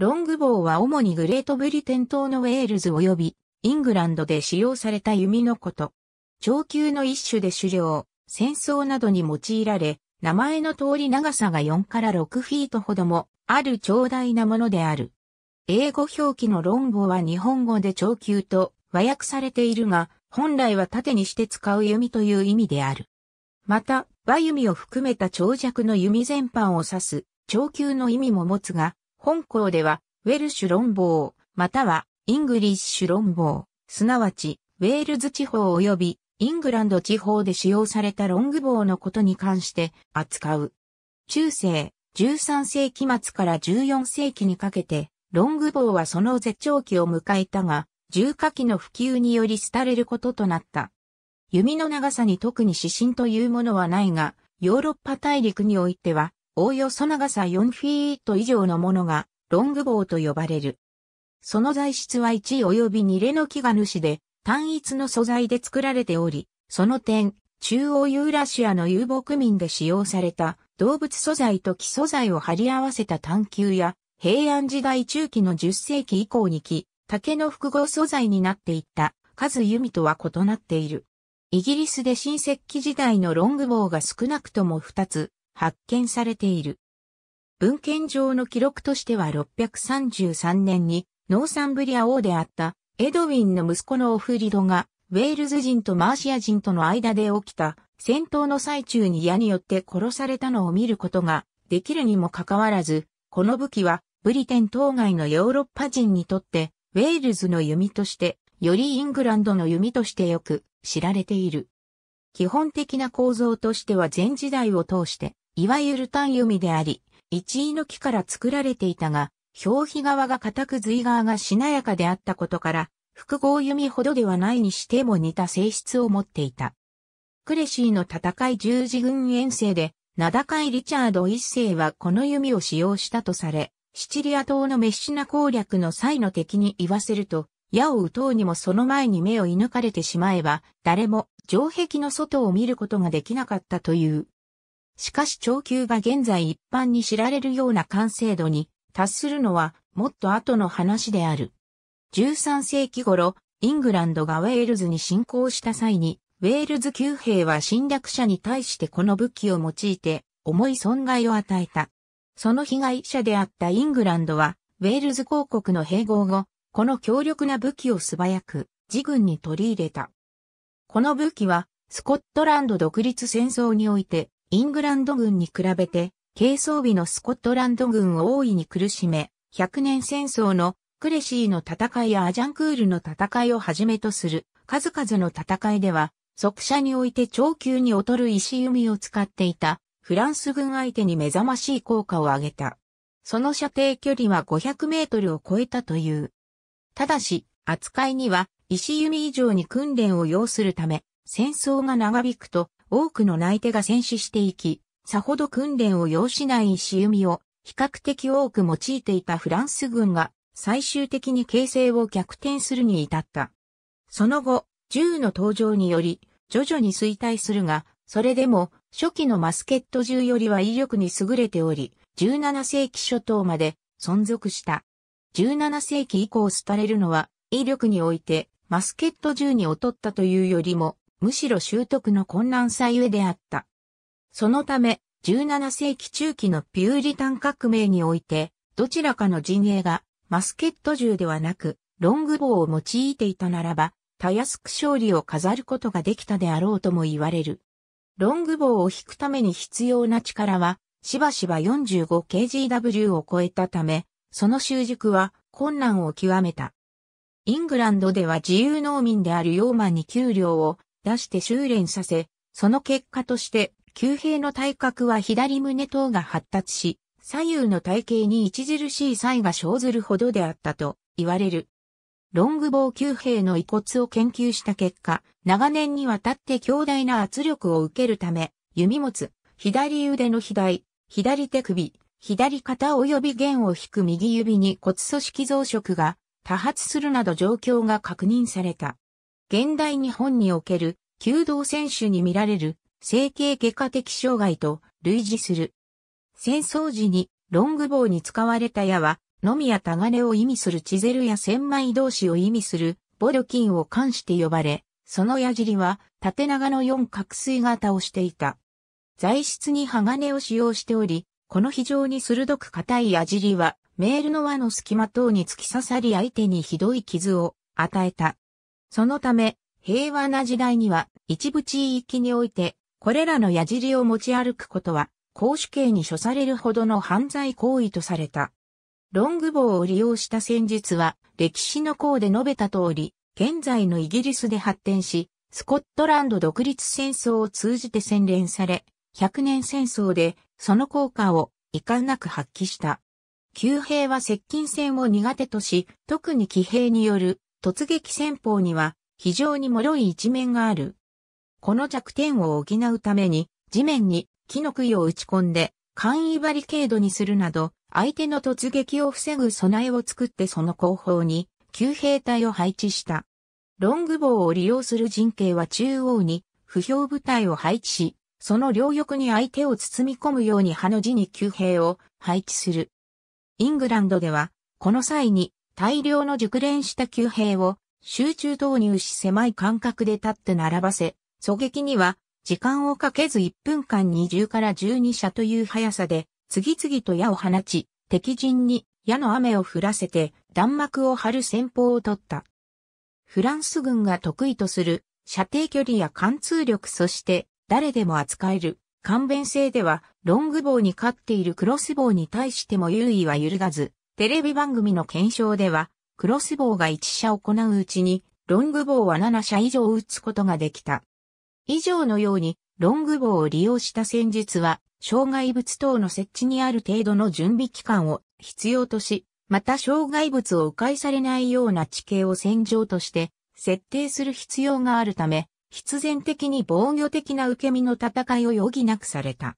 ロングボウは主にグレートブリテン島のウェールズ及びイングランドで使用された弓のこと。長級の一種で狩猟、戦争などに用いられ、名前の通り長さが4から6フィートほどもある長大なものである。英語表記のロ論語は日本語で長級と和訳されているが、本来は縦にして使う弓という意味である。また、和弓を含めた長尺の弓全般を指す、長級の意味も持つが、本校では、ウェルシュ論法、または、イングリッシュ論法、すなわち、ウェールズ地方及び、イングランド地方で使用されたロング棒のことに関して扱う。中世、13世紀末から14世紀にかけて、ロング棒はその絶頂期を迎えたが、重火器の普及により廃れることとなった。弓の長さに特に指針というものはないが、ヨーロッパ大陸においては、おおよそ長さ4フィート以上のものが、ロング棒と呼ばれる。その材質は1及び2レの木が主で、単一の素材で作られており、その点、中央ユーラシアの遊牧民で使用された動物素材と木素材を貼り合わせた探求や、平安時代中期の10世紀以降に木、竹の複合素材になっていった、数弓とは異なっている。イギリスで新石器時代のロング棒が少なくとも2つ、発見されている。文献上の記録としては633年にノーサンブリア王であったエドウィンの息子のオフリドがウェールズ人とマーシア人との間で起きた戦闘の最中に矢によって殺されたのを見ることができるにもかかわらず、この武器はブリテン当該のヨーロッパ人にとってウェールズの弓としてよりイングランドの弓としてよく知られている。基本的な構造としては前時代を通していわゆる単読みであり、一位の木から作られていたが、表皮側が硬く髄側がしなやかであったことから、複合弓ほどではないにしても似た性質を持っていた。クレシーの戦い十字軍遠征で、名高いリチャード一世はこの弓を使用したとされ、シチリア島のメッシナ攻略の際の敵に言わせると、矢を撃とうにもその前に目を射抜かれてしまえば、誰も城壁の外を見ることができなかったという。しかし長級が現在一般に知られるような完成度に達するのはもっと後の話である。13世紀頃、イングランドがウェールズに侵攻した際に、ウェールズ旧兵は侵略者に対してこの武器を用いて重い損害を与えた。その被害者であったイングランドは、ウェールズ公国の併合後、この強力な武器を素早く自軍に取り入れた。この武器は、スコットランド独立戦争において、イングランド軍に比べて、軽装備のスコットランド軍を大いに苦しめ、100年戦争のクレシーの戦いやアジャンクールの戦いをはじめとする数々の戦いでは、速射において長級に劣る石弓を使っていたフランス軍相手に目覚ましい効果を上げた。その射程距離は500メートルを超えたという。ただし、扱いには石弓以上に訓練を要するため、戦争が長引くと多くの内手が戦死していき、さほど訓練を要しない石弓を比較的多く用いていたフランス軍が最終的に形勢を逆転するに至った。その後、銃の登場により徐々に衰退するが、それでも初期のマスケット銃よりは威力に優れており、17世紀初頭まで存続した。17世紀以降廃れるのは威力においてマスケット銃に劣ったというよりもむしろ習得の困難さゆえであった。そのため、17世紀中期のピューリタン革命において、どちらかの陣営がマスケット銃ではなく、ロング棒を用いていたならば、たやすく勝利を飾ることができたであろうとも言われる。ロング棒を引くために必要な力は、しばしば 45kgW を超えたため、その習熟は困難を極めた。イングランドでは自由農民であるヨーマンに給料を出して修練させ、その結果として、旧兵の体格は左胸等が発達し、左右の体型に著しい差異が生ずるほどであったと言われる。ロングボウ級兵の遺骨を研究した結果、長年にわたって強大な圧力を受けるため、弓持つ、左腕の左、左手首、左肩及び弦を引く右指に骨組織増殖が多発するなど状況が確認された。現代日本における、弓道選手に見られる、整形外科的障害と類似する。戦争時にロング棒に使われた矢は、のみやタガネを意味するチゼルや千枚同士を意味するボルキンを冠して呼ばれ、その矢尻は縦長の四角錐型をしていた。材質に鋼を使用しており、この非常に鋭く硬い矢尻は、メールの輪の隙間等に突き刺さり相手にひどい傷を与えた。そのため、平和な時代には一部地域において、これらの矢尻を持ち歩くことは、公主刑に処されるほどの犯罪行為とされた。ロング棒を利用した戦術は、歴史の項で述べた通り、現在のイギリスで発展し、スコットランド独立戦争を通じて洗練され、100年戦争でその効果を遺憾なく発揮した。旧兵は接近戦を苦手とし、特に騎兵による突撃戦法には非常に脆い一面がある。この弱点を補うために地面に木の杭を打ち込んで簡易バリケードにするなど相手の突撃を防ぐ備えを作ってその後方に旧兵隊を配置した。ロング棒を利用する陣形は中央に不評部隊を配置し、その両翼に相手を包み込むようにハの字に旧兵を配置する。イングランドでは、この際に大量の熟練した球兵を集中投入し狭い間隔で立って並ばせ、狙撃には時間をかけず1分間に10から12射という速さで次々と矢を放ち、敵陣に矢の雨を降らせて弾幕を張る戦法を取った。フランス軍が得意とする射程距離や貫通力そして誰でも扱える。勘弁性ではロング棒に勝っているクロス棒に対しても優位は揺るがず、テレビ番組の検証では、クロス棒が1射行ううちに、ロング棒は7射以上打つことができた。以上のように、ロング棒を利用した戦術は、障害物等の設置にある程度の準備期間を必要とし、また障害物を迂回されないような地形を戦場として設定する必要があるため、必然的に防御的な受け身の戦いを余儀なくされた。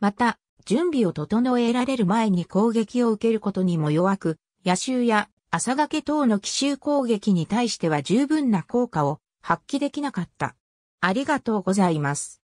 また、準備を整えられる前に攻撃を受けることにも弱く、野州や朝掛け等の奇襲攻撃に対しては十分な効果を発揮できなかった。ありがとうございます。